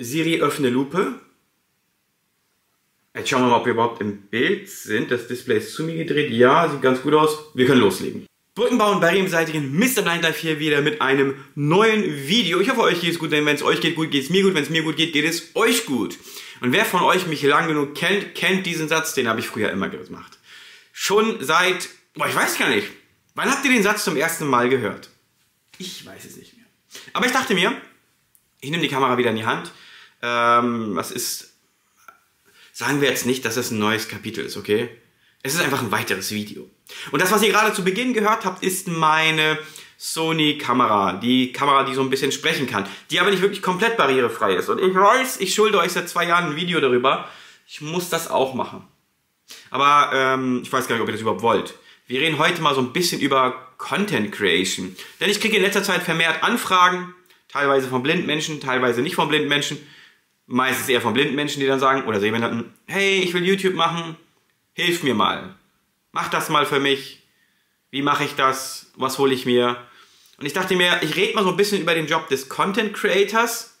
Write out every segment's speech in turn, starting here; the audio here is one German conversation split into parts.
Siri, öffne Lupe. Jetzt schauen wir mal, ob wir überhaupt im Bild sind. Das Display ist zu mir gedreht. Ja, sieht ganz gut aus. Wir können loslegen. Brückenbau und bei Mr. Blind Life hier wieder mit einem neuen Video. Ich hoffe, euch geht es gut, denn wenn es euch geht, gut geht es mir gut. Wenn es mir gut geht, geht es euch gut. Und wer von euch mich lang genug kennt, kennt diesen Satz. Den habe ich früher immer gemacht. Schon seit, boah, ich weiß gar nicht. Wann habt ihr den Satz zum ersten Mal gehört? Ich weiß es nicht mehr. Aber ich dachte mir, ich nehme die Kamera wieder in die Hand ähm, was ist, sagen wir jetzt nicht, dass es ein neues Kapitel ist, okay? Es ist einfach ein weiteres Video. Und das, was ihr gerade zu Beginn gehört habt, ist meine Sony-Kamera. Die Kamera, die so ein bisschen sprechen kann. Die aber nicht wirklich komplett barrierefrei ist. Und ich weiß, ich schulde euch seit zwei Jahren ein Video darüber. Ich muss das auch machen. Aber ähm, ich weiß gar nicht, ob ihr das überhaupt wollt. Wir reden heute mal so ein bisschen über Content Creation. Denn ich kriege in letzter Zeit vermehrt Anfragen, teilweise von blinden Menschen, teilweise nicht von blinden Menschen, meistens eher von blinden Menschen, die dann sagen, oder Sehbehinderten, hey, ich will YouTube machen, hilf mir mal, mach das mal für mich, wie mache ich das, was hole ich mir. Und ich dachte mir, ich rede mal so ein bisschen über den Job des Content Creators.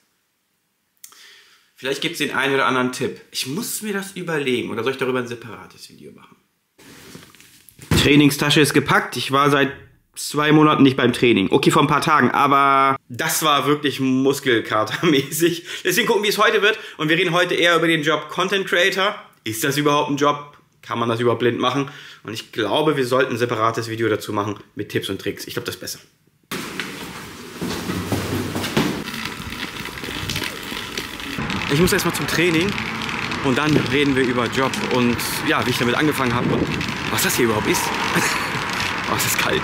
Vielleicht gibt es den einen oder anderen Tipp. Ich muss mir das überlegen oder soll ich darüber ein separates Video machen? Trainingstasche ist gepackt. Ich war seit zwei Monaten nicht beim Training. Okay, vor ein paar Tagen, aber das war wirklich muskelkatermäßig. Deswegen gucken, wie es heute wird. Und wir reden heute eher über den Job Content Creator. Ist das überhaupt ein Job? Kann man das überhaupt blind machen? Und ich glaube, wir sollten ein separates Video dazu machen mit Tipps und Tricks. Ich glaube, das ist besser. Ich muss erstmal zum Training und dann reden wir über Job und ja, wie ich damit angefangen habe und was das hier überhaupt ist. es ist kalt.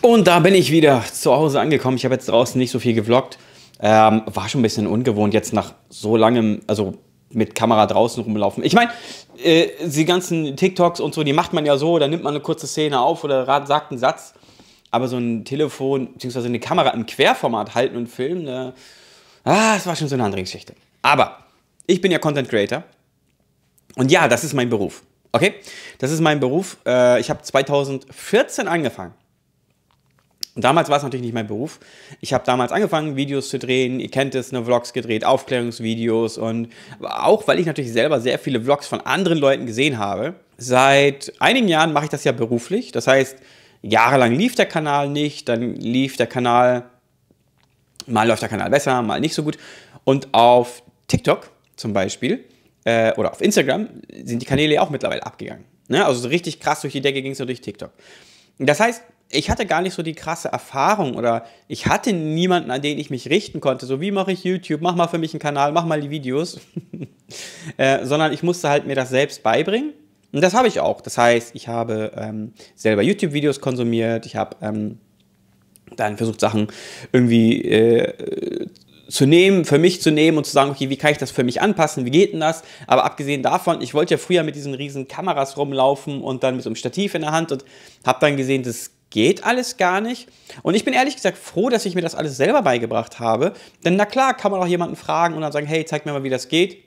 Und da bin ich wieder zu Hause angekommen. Ich habe jetzt draußen nicht so viel gevloggt. Ähm, war schon ein bisschen ungewohnt, jetzt nach so langem, also mit Kamera draußen rumlaufen. Ich meine, äh, die ganzen TikToks und so, die macht man ja so, da nimmt man eine kurze Szene auf oder sagt einen Satz. Aber so ein Telefon bzw. eine Kamera im Querformat halten und filmen, äh, ah, das war schon so eine andere Geschichte. Aber ich bin ja Content Creator und ja, das ist mein Beruf. Okay, das ist mein Beruf. Äh, ich habe 2014 angefangen. damals war es natürlich nicht mein Beruf. Ich habe damals angefangen, Videos zu drehen. Ihr kennt es, ne, Vlogs gedreht, Aufklärungsvideos und auch, weil ich natürlich selber sehr viele Vlogs von anderen Leuten gesehen habe. Seit einigen Jahren mache ich das ja beruflich. Das heißt, jahrelang lief der Kanal nicht, dann lief der Kanal, mal läuft der Kanal besser, mal nicht so gut. Und auf TikTok zum Beispiel äh, oder auf Instagram sind die Kanäle ja auch mittlerweile abgegangen. Ne? Also so richtig krass durch die Decke ging es ja durch TikTok. Das heißt, ich hatte gar nicht so die krasse Erfahrung oder ich hatte niemanden, an den ich mich richten konnte. So, wie mache ich YouTube? Mach mal für mich einen Kanal, mach mal die Videos. äh, sondern ich musste halt mir das selbst beibringen. Und das habe ich auch. Das heißt, ich habe ähm, selber YouTube-Videos konsumiert. Ich habe ähm, dann versucht, Sachen irgendwie äh, zu nehmen, für mich zu nehmen und zu sagen, okay, wie kann ich das für mich anpassen, wie geht denn das? Aber abgesehen davon, ich wollte ja früher mit diesen riesen Kameras rumlaufen und dann mit so einem Stativ in der Hand und habe dann gesehen, das geht alles gar nicht. Und ich bin ehrlich gesagt froh, dass ich mir das alles selber beigebracht habe, denn na klar kann man auch jemanden fragen und dann sagen, hey, zeig mir mal, wie das geht.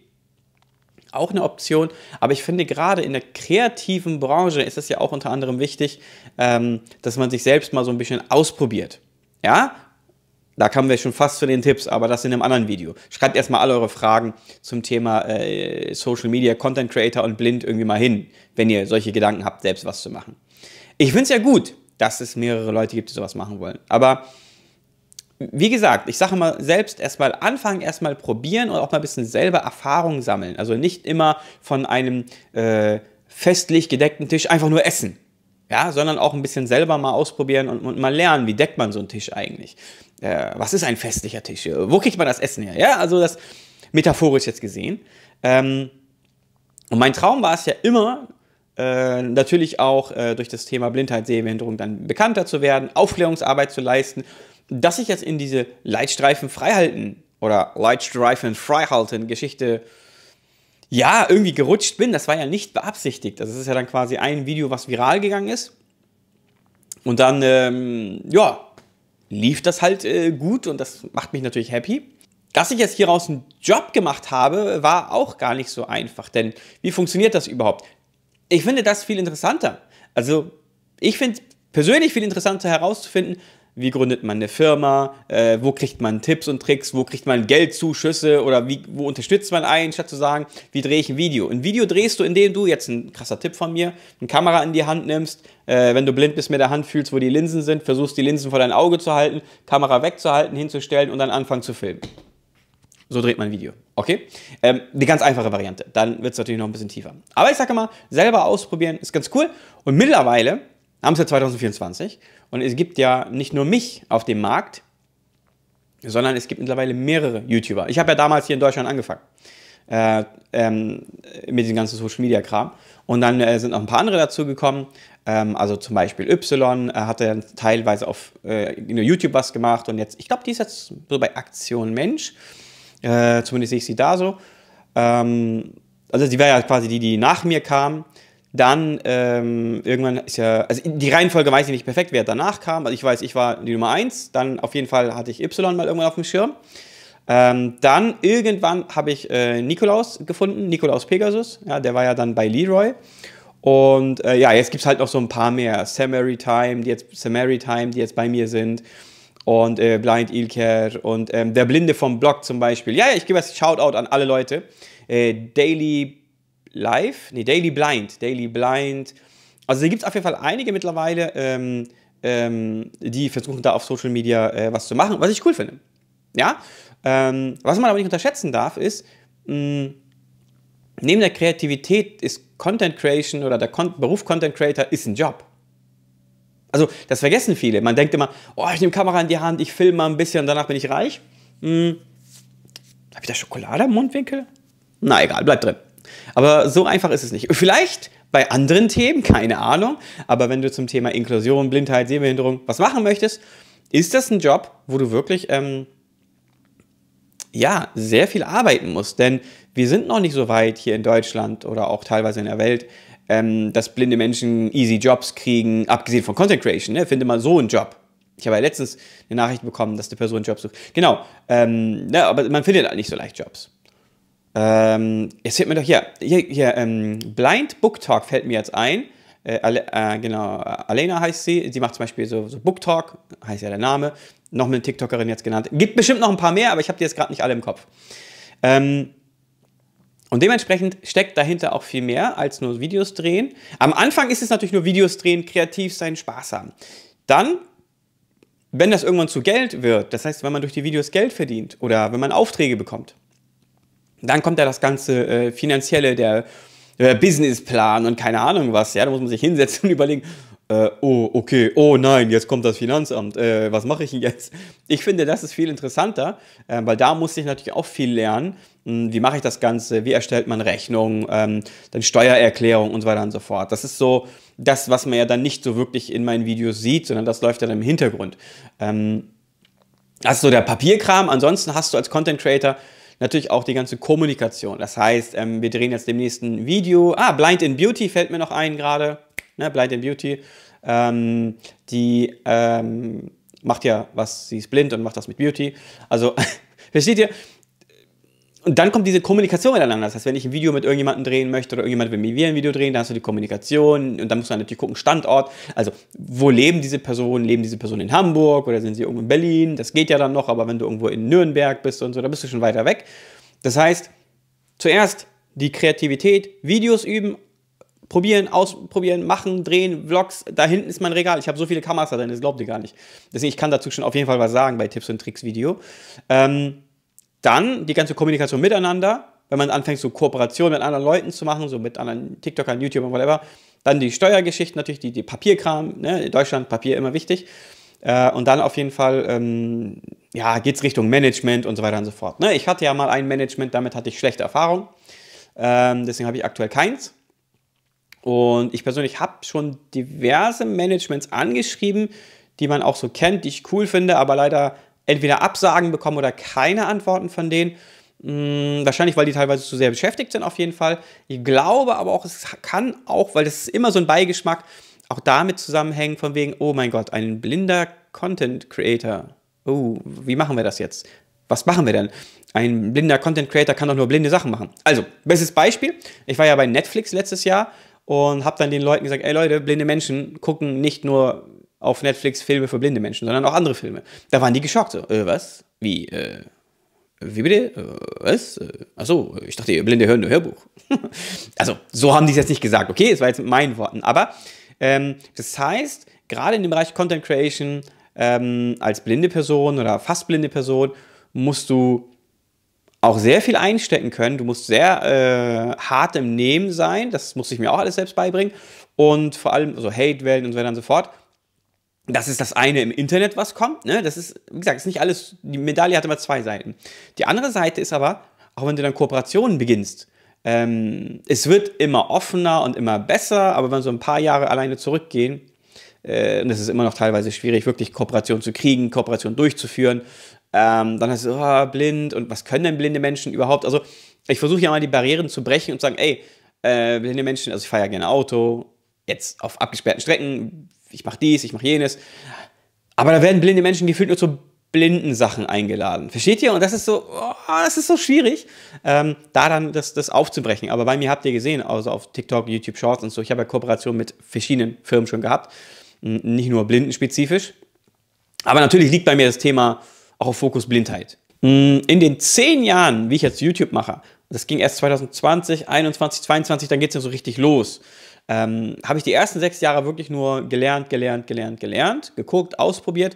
Auch eine Option, aber ich finde gerade in der kreativen Branche ist es ja auch unter anderem wichtig, ähm, dass man sich selbst mal so ein bisschen ausprobiert. Ja, da kamen wir schon fast zu den Tipps, aber das in einem anderen Video. Schreibt erstmal alle eure Fragen zum Thema äh, Social Media, Content Creator und blind irgendwie mal hin, wenn ihr solche Gedanken habt, selbst was zu machen. Ich finde es ja gut, dass es mehrere Leute gibt, die sowas machen wollen. Aber wie gesagt, ich sage mal, selbst erstmal anfangen, erstmal probieren und auch mal ein bisschen selber Erfahrung sammeln. Also nicht immer von einem äh, festlich gedeckten Tisch einfach nur essen ja, sondern auch ein bisschen selber mal ausprobieren und, und mal lernen, wie deckt man so einen Tisch eigentlich? Äh, was ist ein festlicher Tisch? Äh, wo kriegt man das Essen her? Ja, also das metaphorisch jetzt gesehen. Ähm, und mein Traum war es ja immer, äh, natürlich auch äh, durch das Thema Blindheit, Sehbehinderung dann bekannter zu werden, Aufklärungsarbeit zu leisten, dass ich jetzt in diese Leitstreifen freihalten oder Leitstreifen freihalten Geschichte ja, irgendwie gerutscht bin. Das war ja nicht beabsichtigt. Das ist ja dann quasi ein Video, was viral gegangen ist. Und dann, ähm, ja, lief das halt äh, gut und das macht mich natürlich happy. Dass ich jetzt hieraus einen Job gemacht habe, war auch gar nicht so einfach. Denn wie funktioniert das überhaupt? Ich finde das viel interessanter. Also ich finde persönlich viel interessanter herauszufinden, wie gründet man eine Firma, äh, wo kriegt man Tipps und Tricks, wo kriegt man Geldzuschüsse oder wie, wo unterstützt man einen, statt zu sagen, wie drehe ich ein Video. Ein Video drehst du, indem du, jetzt ein krasser Tipp von mir, eine Kamera in die Hand nimmst, äh, wenn du blind bist, mit der Hand fühlst, wo die Linsen sind, versuchst die Linsen vor dein Auge zu halten, Kamera wegzuhalten, hinzustellen und dann anfangen zu filmen. So dreht man ein Video. Okay? Ähm, die ganz einfache Variante. Dann wird es natürlich noch ein bisschen tiefer. Aber ich sage mal, selber ausprobieren ist ganz cool. Und mittlerweile haben es ja 2024 und es gibt ja nicht nur mich auf dem Markt, sondern es gibt mittlerweile mehrere YouTuber. Ich habe ja damals hier in Deutschland angefangen äh, ähm, mit dem ganzen Social Media Kram und dann äh, sind noch ein paar andere dazu gekommen. Ähm, also zum Beispiel Y äh, hat er teilweise auf äh, YouTube was gemacht und jetzt, ich glaube, die ist jetzt so bei Aktion Mensch. Äh, zumindest sehe ich sie da so. Ähm, also sie war ja quasi die, die nach mir kam. Dann ähm, irgendwann ist ja, also die Reihenfolge weiß ich nicht perfekt, wer danach kam. Also ich weiß, ich war die Nummer 1, dann auf jeden Fall hatte ich Y mal irgendwann auf dem Schirm. Ähm, dann irgendwann habe ich äh, Nikolaus gefunden, Nikolaus Pegasus, ja, der war ja dann bei Leroy. Und äh, ja, jetzt gibt es halt noch so ein paar mehr. Samary Time, die jetzt, Samary Time, die jetzt bei mir sind. Und äh, Blind Ilker und ähm, der Blinde vom Blog zum Beispiel. Ja, ja ich gebe jetzt Shoutout an alle Leute. Äh, Daily Live, nee, Daily Blind, Daily Blind. Also da gibt es auf jeden Fall einige mittlerweile, ähm, ähm, die versuchen da auf Social Media äh, was zu machen, was ich cool finde. Ja? Ähm, was man aber nicht unterschätzen darf, ist, mh, neben der Kreativität ist Content Creation oder der Kon Beruf Content Creator ist ein Job. Also das vergessen viele. Man denkt immer, oh, ich nehme Kamera in die Hand, ich filme mal ein bisschen und danach bin ich reich. Hm. Habe ich da Schokolade im Mundwinkel? Na egal, bleibt drin. Aber so einfach ist es nicht. Vielleicht bei anderen Themen, keine Ahnung, aber wenn du zum Thema Inklusion, Blindheit, Sehbehinderung was machen möchtest, ist das ein Job, wo du wirklich ähm, ja, sehr viel arbeiten musst. Denn wir sind noch nicht so weit hier in Deutschland oder auch teilweise in der Welt, ähm, dass blinde Menschen easy Jobs kriegen, abgesehen von Content Creation. Ne? Finde mal so einen Job. Ich habe ja letztens eine Nachricht bekommen, dass die Person einen Job sucht. Genau, ähm, ja, ne, aber man findet halt nicht so leicht Jobs. Ähm, jetzt fällt mir doch hier, hier, hier ähm, Blind Book Talk fällt mir jetzt ein. Äh, äh, genau, Alena heißt sie. Sie macht zum Beispiel so, so Book Talk, heißt ja der Name. Noch eine TikTokerin jetzt genannt. Gibt bestimmt noch ein paar mehr, aber ich habe die jetzt gerade nicht alle im Kopf. Ähm, und dementsprechend steckt dahinter auch viel mehr als nur Videos drehen. Am Anfang ist es natürlich nur Videos drehen, kreativ sein, Spaß haben. Dann, wenn das irgendwann zu Geld wird, das heißt, wenn man durch die Videos Geld verdient oder wenn man Aufträge bekommt, dann kommt ja das ganze äh, Finanzielle, der, der Businessplan und keine Ahnung was. Ja, da muss man sich hinsetzen und überlegen, äh, oh, okay, oh nein, jetzt kommt das Finanzamt, äh, was mache ich denn jetzt? Ich finde, das ist viel interessanter, äh, weil da muss ich natürlich auch viel lernen. Hm, wie mache ich das Ganze? Wie erstellt man Rechnungen, ähm, dann Steuererklärung und so weiter und so fort. Das ist so das, was man ja dann nicht so wirklich in meinen Videos sieht, sondern das läuft dann im Hintergrund. Ähm, das ist so der Papierkram. Ansonsten hast du als Content Creator natürlich auch die ganze Kommunikation. Das heißt, ähm, wir drehen jetzt demnächst ein Video. Ah, Blind in Beauty fällt mir noch ein gerade. Ne, Blind in Beauty. Ähm, die ähm, macht ja was, sie ist blind und macht das mit Beauty. Also, versteht ihr? und dann kommt diese Kommunikation miteinander. Das heißt, wenn ich ein Video mit irgendjemandem drehen möchte oder irgendjemand will mit mir ein Video drehen, dann hast du die Kommunikation und dann musst du natürlich gucken, Standort. Also, wo leben diese Personen? Leben diese Personen in Hamburg oder sind sie irgendwo in Berlin? Das geht ja dann noch, aber wenn du irgendwo in Nürnberg bist und so, dann bist du schon weiter weg. Das heißt, zuerst die Kreativität, Videos üben, probieren, ausprobieren, machen, drehen, Vlogs. Da hinten ist mein Regal. Ich habe so viele Kameras da drin, das glaubt ihr gar nicht. Deswegen, ich kann dazu schon auf jeden Fall was sagen bei Tipps und Tricks Video. Ähm, dann die ganze Kommunikation miteinander, wenn man anfängt, so Kooperationen mit anderen Leuten zu machen, so mit anderen TikTokern, YouTubern, whatever. Dann die Steuergeschichten natürlich, die, die Papierkram, ne? in Deutschland Papier immer wichtig. Äh, und dann auf jeden Fall ähm, ja, geht es Richtung Management und so weiter und so fort. Ne? Ich hatte ja mal ein Management, damit hatte ich schlechte Erfahrungen. Ähm, deswegen habe ich aktuell keins. Und ich persönlich habe schon diverse Managements angeschrieben, die man auch so kennt, die ich cool finde, aber leider entweder Absagen bekommen oder keine Antworten von denen. Mm, wahrscheinlich, weil die teilweise zu sehr beschäftigt sind, auf jeden Fall. Ich glaube aber auch, es kann auch, weil das ist immer so ein Beigeschmack, auch damit zusammenhängen, von wegen, oh mein Gott, ein blinder Content Creator. Oh, wie machen wir das jetzt? Was machen wir denn? Ein blinder Content Creator kann doch nur blinde Sachen machen. Also, bestes Beispiel. Ich war ja bei Netflix letztes Jahr und habe dann den Leuten gesagt, ey Leute, blinde Menschen gucken nicht nur auf Netflix Filme für blinde Menschen, sondern auch andere Filme. Da waren die geschockt. So, äh, was? Wie? Äh, wie bitte? Äh, was? Äh, achso, ich dachte, ihr Blinde hören nur Hörbuch. also, so haben die es jetzt nicht gesagt. Okay, es war jetzt mit meinen Worten. Aber ähm, das heißt, gerade in dem Bereich Content Creation, ähm, als blinde Person oder fast blinde Person, musst du auch sehr viel einstecken können. Du musst sehr äh, hart im Nehmen sein. Das musste ich mir auch alles selbst beibringen. Und vor allem so also Hate-Wellen und so weiter und so fort das ist das eine im Internet, was kommt. Ne? Das ist, wie gesagt, ist nicht alles, die Medaille hat immer zwei Seiten. Die andere Seite ist aber, auch wenn du dann Kooperationen beginnst, ähm, es wird immer offener und immer besser, aber wenn so ein paar Jahre alleine zurückgehen, äh, und es ist immer noch teilweise schwierig, wirklich Kooperationen zu kriegen, Kooperationen durchzuführen, ähm, dann heißt es, oh, blind und was können denn blinde Menschen überhaupt? Also ich versuche ja mal die Barrieren zu brechen und zu sagen, ey, äh, blinde Menschen, also ich fahre ja gerne Auto, jetzt auf abgesperrten Strecken ich mache dies, ich mache jenes. Aber da werden blinde Menschen gefühlt nur zu blinden Sachen eingeladen. Versteht ihr? Und das ist so, oh, das ist so schwierig, ähm, da dann das, das aufzubrechen. Aber bei mir habt ihr gesehen, also auf TikTok, YouTube Shorts und so, ich habe ja Kooperationen mit verschiedenen Firmen schon gehabt. Hm, nicht nur blindenspezifisch. Aber natürlich liegt bei mir das Thema auch auf Fokus Blindheit. Hm, in den zehn Jahren, wie ich jetzt YouTube mache, das ging erst 2020, 2021, 2022, dann geht es ja so richtig los ähm, habe ich die ersten sechs Jahre wirklich nur gelernt, gelernt, gelernt, gelernt, geguckt, ausprobiert.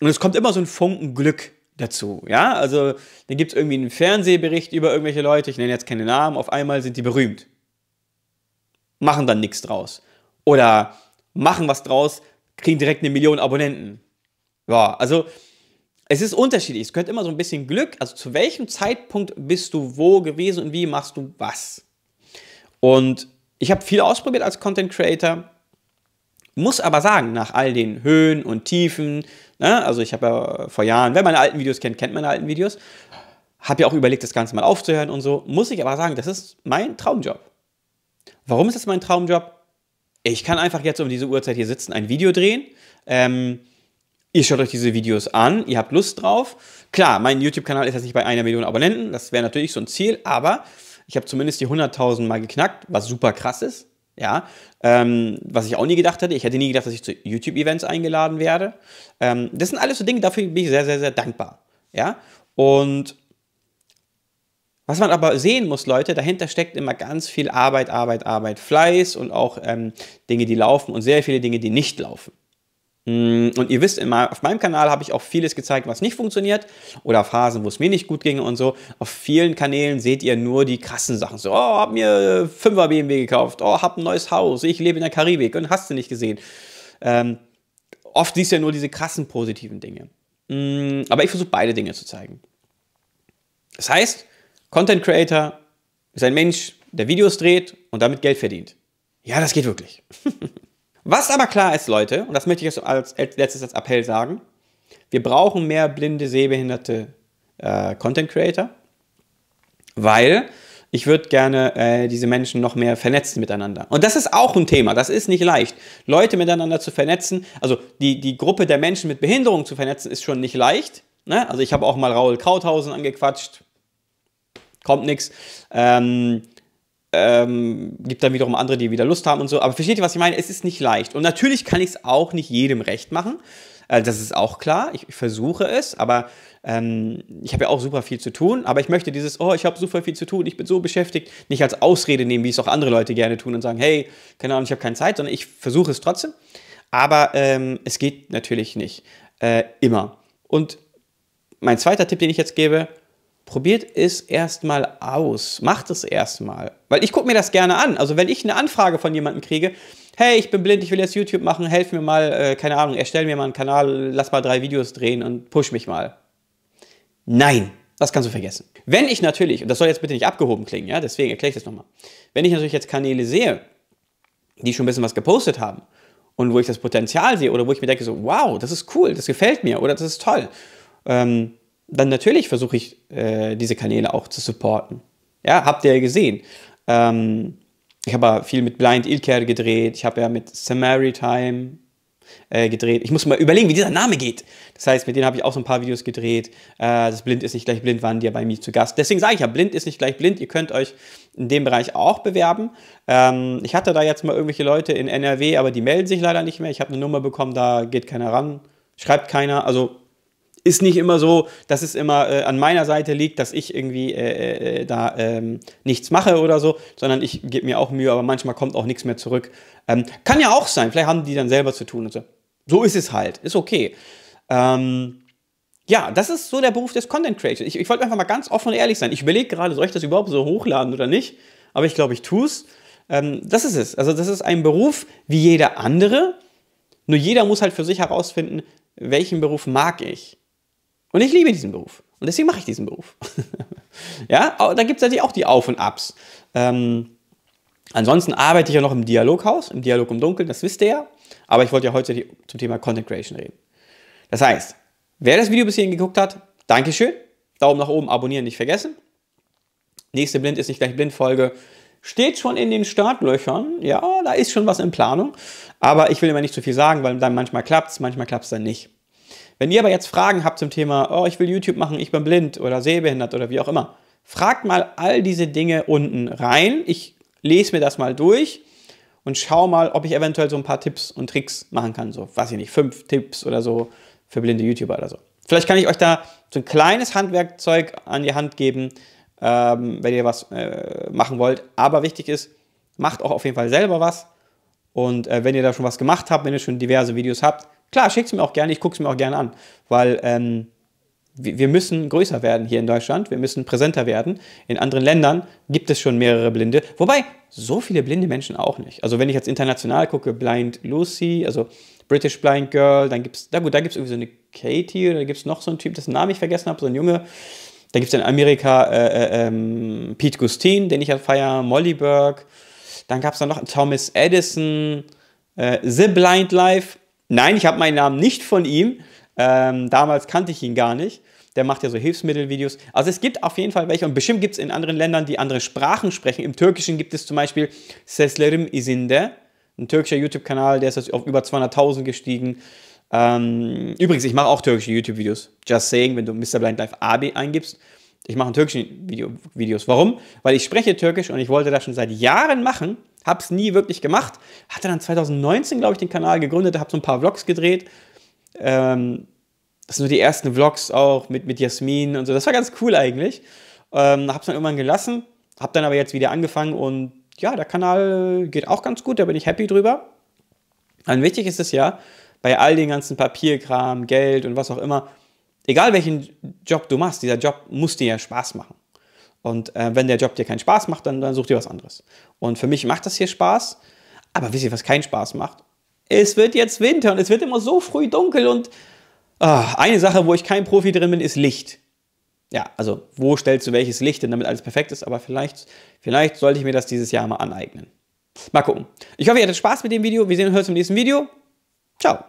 Und es kommt immer so ein Funken Glück dazu. Ja, also dann gibt es irgendwie einen Fernsehbericht über irgendwelche Leute, ich nenne jetzt keine Namen, auf einmal sind die berühmt. Machen dann nichts draus. Oder machen was draus, kriegen direkt eine Million Abonnenten. Ja, also es ist unterschiedlich. Es gehört immer so ein bisschen Glück. Also zu welchem Zeitpunkt bist du wo gewesen und wie machst du was? Und ich habe viel ausprobiert als Content Creator, muss aber sagen, nach all den Höhen und Tiefen, ne, also ich habe ja vor Jahren, wer meine alten Videos kennt, kennt meine alten Videos, habe ja auch überlegt, das Ganze mal aufzuhören und so, muss ich aber sagen, das ist mein Traumjob. Warum ist das mein Traumjob? Ich kann einfach jetzt um diese Uhrzeit hier sitzen, ein Video drehen. Ähm, ihr schaut euch diese Videos an, ihr habt Lust drauf. Klar, mein YouTube-Kanal ist jetzt nicht bei einer Million Abonnenten, das wäre natürlich so ein Ziel, aber ich habe zumindest die 100.000 mal geknackt, was super krass ist. Ja, ähm, was ich auch nie gedacht hätte. Ich hätte nie gedacht, dass ich zu YouTube-Events eingeladen werde. Ähm, das sind alles so Dinge, dafür bin ich sehr, sehr, sehr dankbar. Ja, und was man aber sehen muss, Leute, dahinter steckt immer ganz viel Arbeit, Arbeit, Arbeit, Fleiß und auch ähm, Dinge, die laufen und sehr viele Dinge, die nicht laufen. Mm, und ihr wisst, auf meinem Kanal habe ich auch vieles gezeigt, was nicht funktioniert oder Phasen, wo es mir nicht gut ging und so. Auf vielen Kanälen seht ihr nur die krassen Sachen. So, oh, hab mir 5er BMW gekauft, oh, hab ein neues Haus, ich lebe in der Karibik und hast du nicht gesehen. Ähm, oft siehst du ja nur diese krassen positiven Dinge. Mm, aber ich versuche beide Dinge zu zeigen. Das heißt, Content Creator ist ein Mensch, der Videos dreht und damit Geld verdient. Ja, das geht wirklich. Was aber klar ist, Leute, und das möchte ich jetzt als letztes als Appell sagen, wir brauchen mehr blinde, sehbehinderte äh, Content Creator, weil ich würde gerne äh, diese Menschen noch mehr vernetzen miteinander. Und das ist auch ein Thema, das ist nicht leicht. Leute miteinander zu vernetzen, also die, die Gruppe der Menschen mit Behinderung zu vernetzen, ist schon nicht leicht. Ne? Also ich habe auch mal Raul Krauthausen angequatscht, kommt nichts. Ähm, ähm, gibt dann wiederum andere, die wieder Lust haben und so. Aber versteht ihr, was ich meine? Es ist nicht leicht. Und natürlich kann ich es auch nicht jedem recht machen. Äh, das ist auch klar. Ich, ich versuche es, aber ähm, ich habe ja auch super viel zu tun. Aber ich möchte dieses, oh, ich habe super viel zu tun, ich bin so beschäftigt, nicht als Ausrede nehmen, wie es auch andere Leute gerne tun und sagen, hey, keine Ahnung, ich habe keine Zeit, sondern ich versuche es trotzdem. Aber ähm, es geht natürlich nicht. Äh, immer. Und mein zweiter Tipp, den ich jetzt gebe, probiert es erstmal aus. Macht es erstmal. Weil ich gucke mir das gerne an. Also wenn ich eine Anfrage von jemandem kriege, hey, ich bin blind, ich will jetzt YouTube machen, helf mir mal, äh, keine Ahnung, erstell mir mal einen Kanal, lass mal drei Videos drehen und push mich mal. Nein, das kannst du vergessen. Wenn ich natürlich, und das soll jetzt bitte nicht abgehoben klingen, ja, deswegen erkläre ich das nochmal. Wenn ich natürlich jetzt Kanäle sehe, die schon ein bisschen was gepostet haben und wo ich das Potenzial sehe oder wo ich mir denke so, wow, das ist cool, das gefällt mir oder das ist toll, ähm, dann natürlich versuche ich, äh, diese Kanäle auch zu supporten. Ja, habt ihr ja gesehen. Ähm, ich habe ja viel mit Blind Ilker gedreht, ich habe ja mit Samaritime äh, gedreht. Ich muss mal überlegen, wie dieser Name geht. Das heißt, mit denen habe ich auch so ein paar Videos gedreht. Äh, das Blind ist nicht gleich blind waren die ja bei mir zu Gast. Deswegen sage ich ja, Blind ist nicht gleich blind. Ihr könnt euch in dem Bereich auch bewerben. Ähm, ich hatte da jetzt mal irgendwelche Leute in NRW, aber die melden sich leider nicht mehr. Ich habe eine Nummer bekommen, da geht keiner ran, schreibt keiner. Also ist nicht immer so, dass es immer äh, an meiner Seite liegt, dass ich irgendwie äh, äh, äh, da ähm, nichts mache oder so, sondern ich gebe mir auch Mühe, aber manchmal kommt auch nichts mehr zurück. Ähm, kann ja auch sein, vielleicht haben die dann selber zu tun und so. So ist es halt, ist okay. Ähm, ja, das ist so der Beruf des Content Creators. Ich, ich wollte einfach mal ganz offen und ehrlich sein. Ich überlege gerade, soll ich das überhaupt so hochladen oder nicht? Aber ich glaube, ich tue es. Ähm, das ist es. Also das ist ein Beruf wie jeder andere. Nur jeder muss halt für sich herausfinden, welchen Beruf mag ich und ich liebe diesen Beruf. Und deswegen mache ich diesen Beruf. ja, da gibt es natürlich auch die Auf und Abs. Ähm, ansonsten arbeite ich ja noch im Dialoghaus, im Dialog im Dunkeln, das wisst ihr ja. Aber ich wollte ja heute zum Thema Content Creation reden. Das heißt, wer das Video bis hierhin geguckt hat, Dankeschön. Daumen nach oben, abonnieren nicht vergessen. Nächste Blind ist nicht gleich Blind-Folge steht schon in den Startlöchern. Ja, da ist schon was in Planung. Aber ich will immer nicht zu viel sagen, weil dann manchmal klappt es, manchmal klappt es dann nicht. Wenn ihr aber jetzt Fragen habt zum Thema, oh, ich will YouTube machen, ich bin blind oder sehbehindert oder wie auch immer, fragt mal all diese Dinge unten rein. Ich lese mir das mal durch und schau mal, ob ich eventuell so ein paar Tipps und Tricks machen kann. So, weiß ich nicht, fünf Tipps oder so für blinde YouTuber oder so. Vielleicht kann ich euch da so ein kleines Handwerkzeug an die Hand geben, ähm, wenn ihr was äh, machen wollt. Aber wichtig ist, macht auch auf jeden Fall selber was. Und äh, wenn ihr da schon was gemacht habt, wenn ihr schon diverse Videos habt, Klar, schick's mir auch gerne, ich gucke es mir auch gerne an, weil ähm, wir müssen größer werden hier in Deutschland, wir müssen präsenter werden. In anderen Ländern gibt es schon mehrere Blinde, wobei so viele blinde Menschen auch nicht. Also wenn ich jetzt international gucke, Blind Lucy, also British Blind Girl, dann gibt es, na gut, da gibt es irgendwie so eine Katie oder da gibt es noch so einen Typ, dessen Namen ich vergessen habe, so ein Junge. Da gibt es in Amerika äh, äh, ähm, Pete Gustin, den ich ja halt feiere, Molly Burke. Dann gab es da noch Thomas Edison, äh, The Blind Life. Nein, ich habe meinen Namen nicht von ihm. Ähm, damals kannte ich ihn gar nicht. Der macht ja so Hilfsmittelvideos. Also es gibt auf jeden Fall welche und bestimmt gibt es in anderen Ländern, die andere Sprachen sprechen. Im Türkischen gibt es zum Beispiel Seslerim Izinde, ein türkischer YouTube-Kanal, der ist jetzt auf über 200.000 gestiegen. Ähm, übrigens, ich mache auch türkische YouTube-Videos. Just saying, wenn du Mr. Blind Life AB eingibst, ich mache türkische Video Videos. Warum? Weil ich spreche Türkisch und ich wollte das schon seit Jahren machen, habe es nie wirklich gemacht. Hatte dann 2019, glaube ich, den Kanal gegründet, habe so ein paar Vlogs gedreht. Ähm, das sind so die ersten Vlogs auch mit, mit Jasmin und so. Das war ganz cool eigentlich. Ähm, habe es dann irgendwann gelassen, habe dann aber jetzt wieder angefangen und ja, der Kanal geht auch ganz gut, da bin ich happy drüber. Und wichtig ist es ja, bei all den ganzen Papierkram, Geld und was auch immer, egal welchen Job du machst, dieser Job muss dir ja Spaß machen. Und äh, wenn der Job dir keinen Spaß macht, dann, dann such dir was anderes. Und für mich macht das hier Spaß. Aber wisst ihr, was keinen Spaß macht? Es wird jetzt Winter und es wird immer so früh dunkel und ach, eine Sache, wo ich kein Profi drin bin, ist Licht. Ja, also wo stellst du welches Licht denn, damit alles perfekt ist? Aber vielleicht, vielleicht sollte ich mir das dieses Jahr mal aneignen. Mal gucken. Ich hoffe, ihr hattet Spaß mit dem Video. Wir sehen und hören uns im nächsten Video. Ciao.